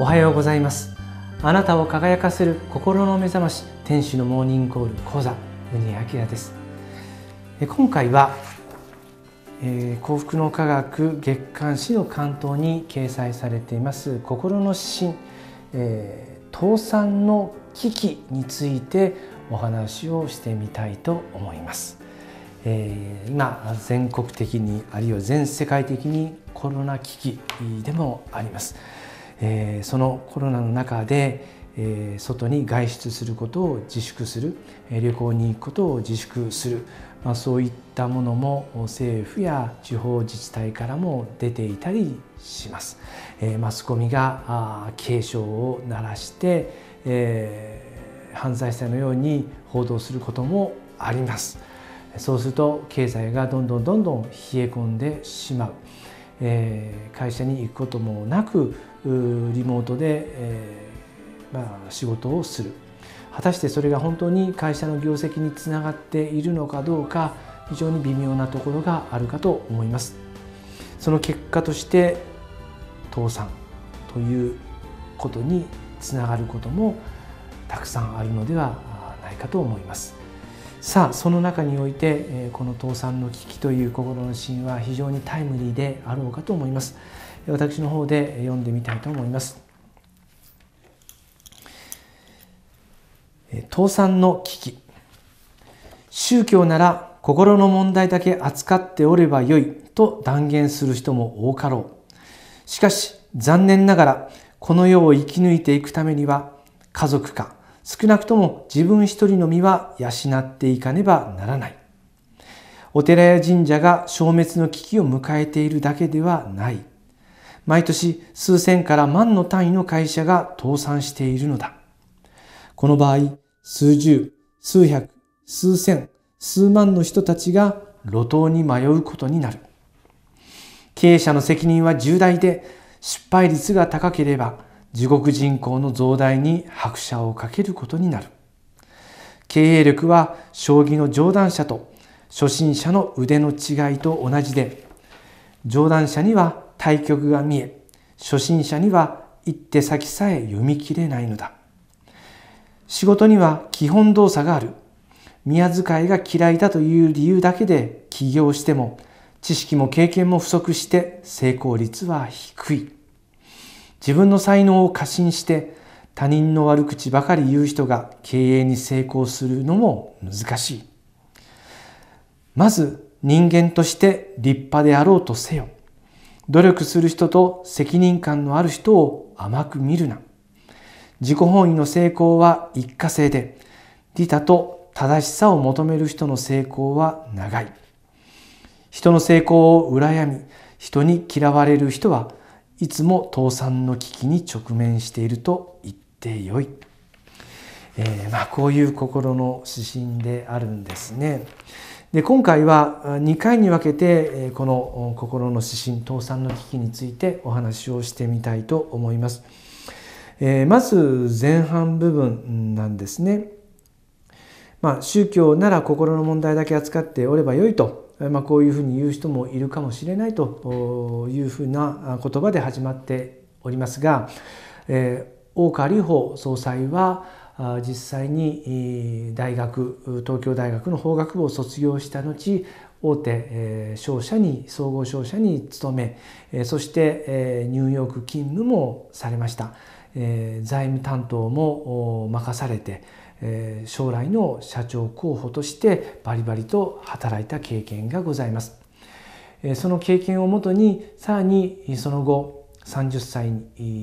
おはようございますあなたを輝かせる心の目覚まし天使のモーニングコール講座宗明です今回は、えー、幸福の科学月刊誌の関東に掲載されています心の指針、えー、倒産の危機についてお話をしてみたいと思います、えー、今全国的にあるいは全世界的にコロナ危機でもありますえー、そのコロナの中で、えー、外に外出することを自粛する、えー、旅行に行くことを自粛する、まあ、そういったものも政府や地方自治体からも出ていたりします。えー、マスコミがあ警鐘を鳴らして、えー、犯罪者のように報道することもあります。そうすると経済がどんどんどんどん冷え込んでしまう。えー、会社に行くこともなくリモートで、えー、まあ、仕事をする果たしてそれが本当に会社の業績につながっているのかどうか非常に微妙なところがあるかと思いますその結果として倒産ということにつながることもたくさんあるのではないかと思いますさあその中においてこの倒産の危機という心のシーンは非常にタイムリーであろうかと思います私の方で読んでみたいと思います。倒産の危機宗教なら心の問題だけ扱っておればよいと断言する人も多かろうしかし残念ながらこの世を生き抜いていくためには家族か少なくとも自分一人の身は養っていかねばならないお寺や神社が消滅の危機を迎えているだけではない毎年数千から万の単位の会社が倒産しているのだ。この場合、数十、数百、数千、数万の人たちが路頭に迷うことになる。経営者の責任は重大で、失敗率が高ければ、地獄人口の増大に拍車をかけることになる。経営力は将棋の上段者と初心者の腕の違いと同じで、上段者には対局が見え初心者には一手先さえ読み切れないのだ仕事には基本動作がある宮遣いが嫌いだという理由だけで起業しても知識も経験も不足して成功率は低い自分の才能を過信して他人の悪口ばかり言う人が経営に成功するのも難しいまず人間として立派であろうとせよ努力する人と責任感のある人を甘く見るな。自己本位の成功は一過性で、利他と正しさを求める人の成功は長い。人の成功を羨み、人に嫌われる人はいつも倒産の危機に直面していると言ってよい。えー、まあ、こういう心の指針であるんですね。で今回は2回に分けてこの心の指針倒産の危機についてお話をしてみたいと思います。えまず前半部分なんですね。まあ、宗教なら心の問題だけ扱っておればよいと、まあ、こういうふうに言う人もいるかもしれないというふうな言葉で始まっておりますが、えー、大川隆法総裁は実際に大学東京大学の法学部を卒業した後大手商社に総合商社に勤めそしてニューヨーク勤務もされました財務担当も任されて将来の社長候補としてバリバリと働いた経験がございますその経験をもとにさらにその後30歳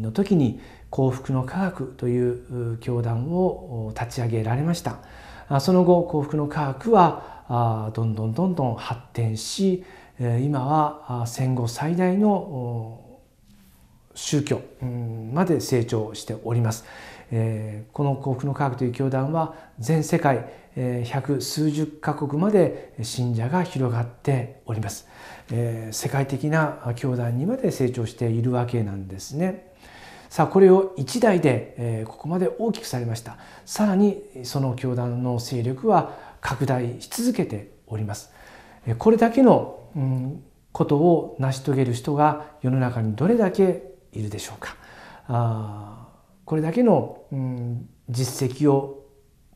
の時に幸福の科学という教団を立ち上げられましたその後幸福の科学はどんどんどんどん発展し今は戦後最大の宗教まで成長しておりますこの幸福の科学という教団は全世界百数十カ国まで信者が広がっております世界的な教団にまで成長しているわけなんですね。さあこれを一代で、えここまで大きくされましたさらにその教団の勢力は拡大し続けておりますこれだけの、うん、ことを成し遂げる人が世の中にどれだけいるでしょうかあこれだけの、うん、実績を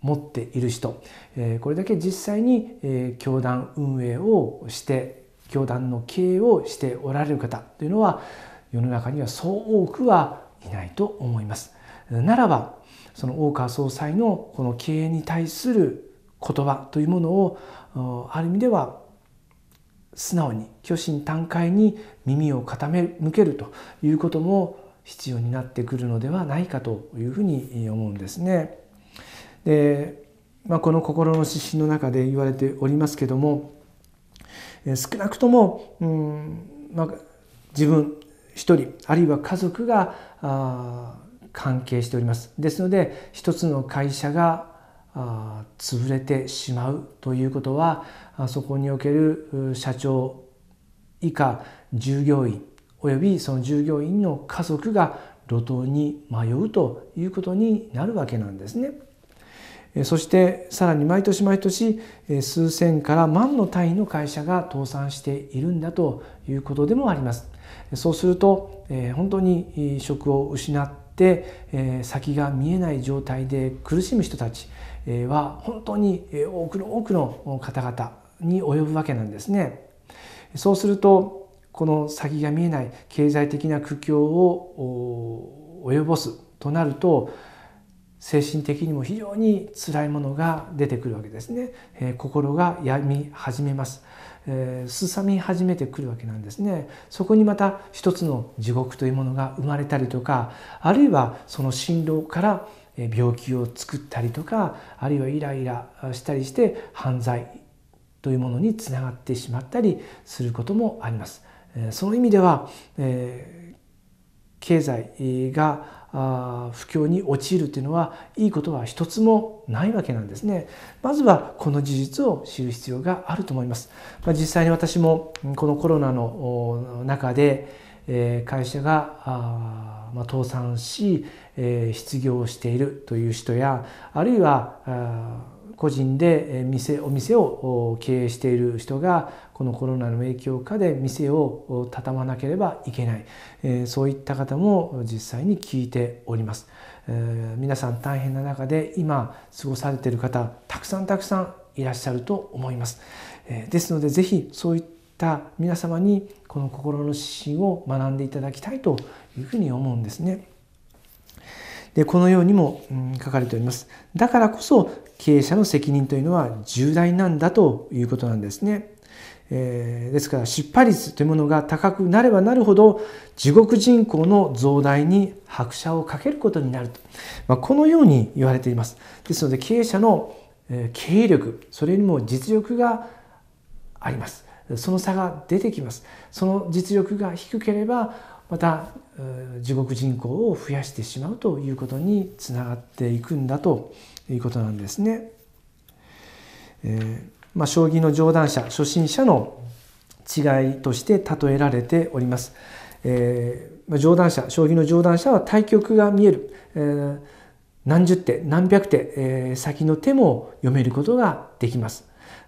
持っている人、えこれだけ実際に、え教団運営をして教団の経営をしておられる方というのは世の中にはそう多くはいないと思います。ならばその大川総裁のこの経営に対する言葉というものをある意味では素直に虚心坦懐に耳を傾向けるということも必要になってくるのではないかというふうに思うんですね。で、まあ、この心の指針の中で言われておりますけども少なくとも、うんまあ、自分一人あるいは家族が関係しておりますですので一つの会社が潰れてしまうということはそこにおける社長以下従業員およびその従業員の家族が路頭に迷うということになるわけなんですね。そしてさらに毎年毎年数千から万の単位の会社が倒産しているんだということでもあります。そうすると、えー、本当に職を失って、えー、先が見えない状態で苦しむ人たちは本当に多くの多くの方々に及ぶわけなんですね。そうするとこの先が見えない経済的な苦境を及ぼすとなると精神的にも非常に辛いものが出てくるわけですね、えー、心が病み始めます、えー、み始めてくるわけなんですねそこにまた一つの地獄というものが生まれたりとかあるいはその振動から病気を作ったりとかあるいはイライラしたりして犯罪というものにつながってしまったりすることもあります。その意味では、えー経済が不況に陥るというのはいいことは一つもないわけなんですね。まずはこの事実を知る必要があると思います。まあ、実際に私もこのコロナの中で会社が倒産し失業しているという人やあるいは個人で店お店を経営している人がこのコロナの影響下で店を畳まなければいけないそういった方も実際に聞いております。皆さん大変な中で今過ごされている方たくさんたくさんいらっしゃると思います。ですので是非そういった皆様にこの心の指針を学んでいただきたいというふうに思うんですね。でこのようにも、うん、書かれております。だからこそ経営者の責任というのは重大なんだということなんですね。えー、ですから失敗率というものが高くなればなるほど地獄人口の増大に拍車をかけることになると、まあ、このように言われています。ですので経営者の経営力それにも実力があります。その差が出てきます。その実力が低ければまた地獄人口を増やしてしまうということにつながっていくんだということなんですね。えーまあ、将棋の上段者初心者の違いとして例えられております。えーまあ、上段者将棋の上段者は対局が見える、えー、何十手何百手、えー、先の手も読めることができます。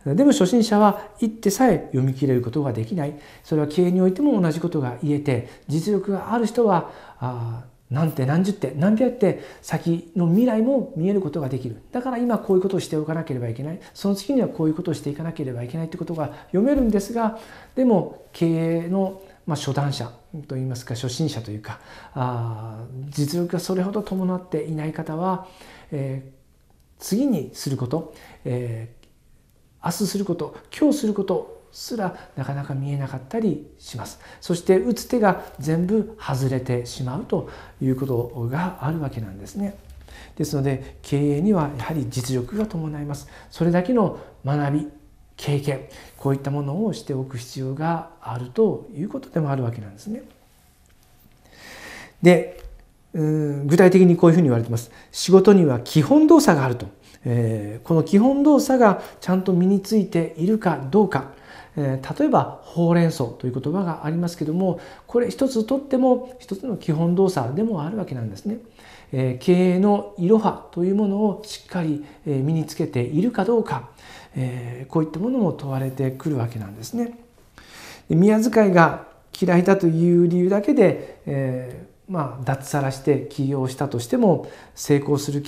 でも初心者は一手さえ読み切れることができないそれは経営においても同じことが言えて実力がある人はあ何て何十点何百点先の未来も見えることができるだから今こういうことをしておかなければいけないその次にはこういうことをしていかなければいけないってことが読めるんですがでも経営のまあ初段者といいますか初心者というかあ実力がそれほど伴っていない方は、えー、次にすること、えー、明日すること今日することすらなかなか見えなかったりしますそして打つ手が全部外れてしまうということがあるわけなんですねですので経営にはやはり実力が伴いますそれだけの学び経験こういったものをしておく必要があるということでもあるわけなんですねでうん具体的にこういうふうに言われてます仕事には基本動作があると、えー、この基本動作がちゃんと身についているかどうかえー、例えばほうれん草という言葉がありますけどもこれ一つとっても一つの基本動作でもあるわけなんですね。えー、経営のいろはというものをしっかり、え身につけているかどうか、えー、こういったものも問われてくるわけなんですね。宮遣いが嫌いだという理由だけで、えー、まあ、脱サラして起業したとしても成功する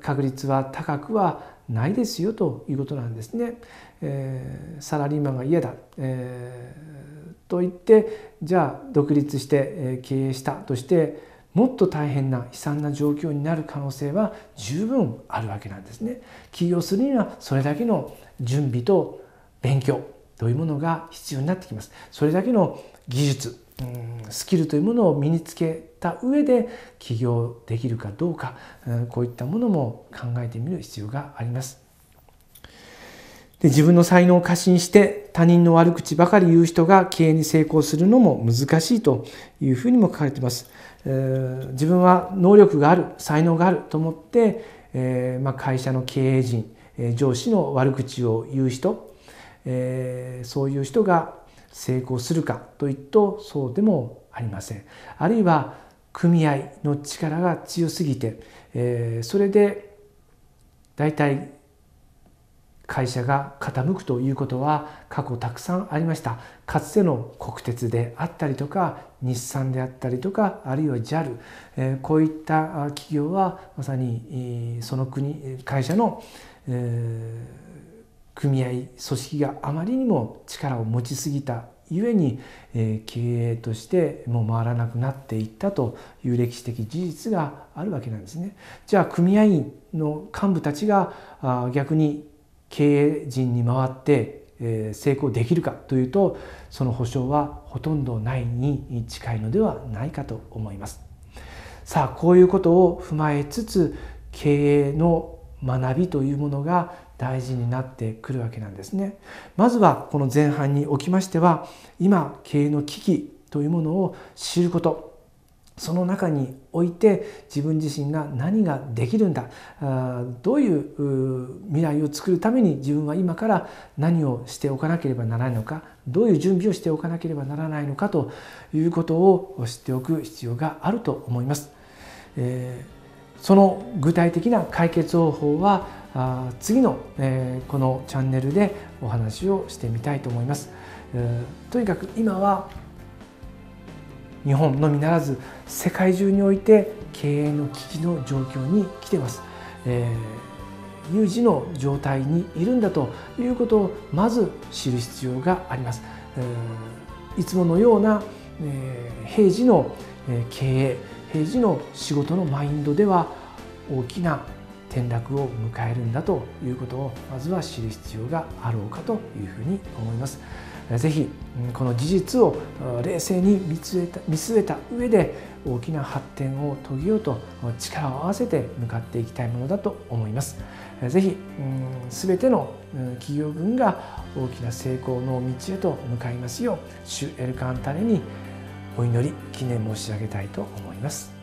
確率は高くはないですよということなんですね。えー、サラリーマンが嫌だ、えー、と言ってじゃあ独立して、え経営したとしてもっと大変な悲惨な状況になる可能性は十分あるわけなんですね。起業するにはそれだけの準備と勉強というものが必要になってきます。それだけの技術スキルというものを身につけた上で起業できるかどうかこういったものも考えてみる必要があります。で自分の才能を過信して他人の悪口ばかり言う人が経営に成功するのも難しいというふうにも書かれています。えー、自分は能力がある才能があると思って、えー、まあ、会社の経営陣、えー、上司の悪口を言う人、えそういう人が成功するかというとそうでもありません。あるいは組合の力が強すぎて、えそれで大体会社が傾くということは過去たくさんありましたかつての国鉄であったりとか日産であったりとかあるいは JAL、えこういった企業はまさに、その国会社の、え組合組織があまりにも力を持ちすぎたゆえに、え経営としてもう回らなくなっていったという歴史的事実があるわけなんですね。じゃあ組合員の幹部たちがあ逆に経営陣に回って成功できるかというとその保証はほとんどないに近いのではないかと思いますさあこういうことを踏まえつつ経営の学びというものが大事になってくるわけなんですねまずはこの前半におきましては今経営の危機というものを知ることその中において自分自身が何ができるんだどういう未来を作るために自分は今から何をしておかなければならないのかどういう準備をしておかなければならないのかということを知っておく必要があると思います。えその具体的な解決方法は次の、えこのチャンネルでお話をしてみたいと思います。えとにかく今は日本のみならず世界中において経営の危機の状況に来てます、えー、有事の状態にいるんだということをまず知る必要があります、えー、いつものような、えー、平時の経営平時の仕事のマインドでは大きな転落を迎えるんだということをまずは知る必要があろうかというふうに思います。ぜひこの事実を冷静に見据えた見据えた上で大きな発展を遂げようと力を合わせて向かっていきたいものだと思います。ぜひ全ての企業群が大きな成功の道へと向かいますよう主エルカンタレにお祈り記念申し上げたいと思います。